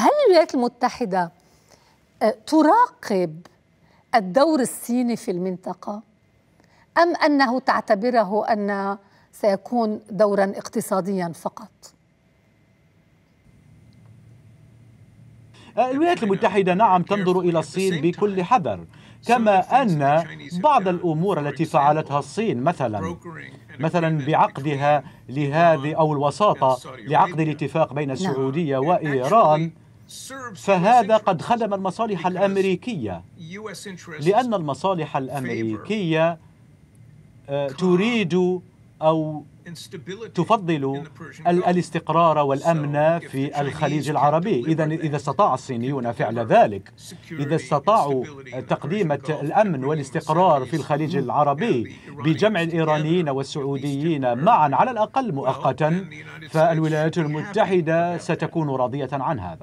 هل الولايات المتحدة آه، تراقب الدور الصيني في المنطقة أم أنه تعتبره أن سيكون دورا اقتصاديا فقط؟ آه، الولايات المتحدة نعم تنظر إلى الصين بكل حذر كما أن بعض الأمور التي فعلتها الصين مثلا مثلا بعقدها لهذه أو الوساطة لعقد الاتفاق بين السعودية نعم. وإيران فهذا قد خدم المصالح الامريكيه لان المصالح الامريكيه آه، تريد او تفضل الاستقرار والامن في الخليج العربي، اذا اذا استطاع الصينيون فعل ذلك، اذا استطاعوا تقديم الامن والاستقرار في الخليج العربي بجمع الايرانيين والسعوديين معا على الاقل مؤقتا، فالولايات المتحده ستكون راضيه عن هذا.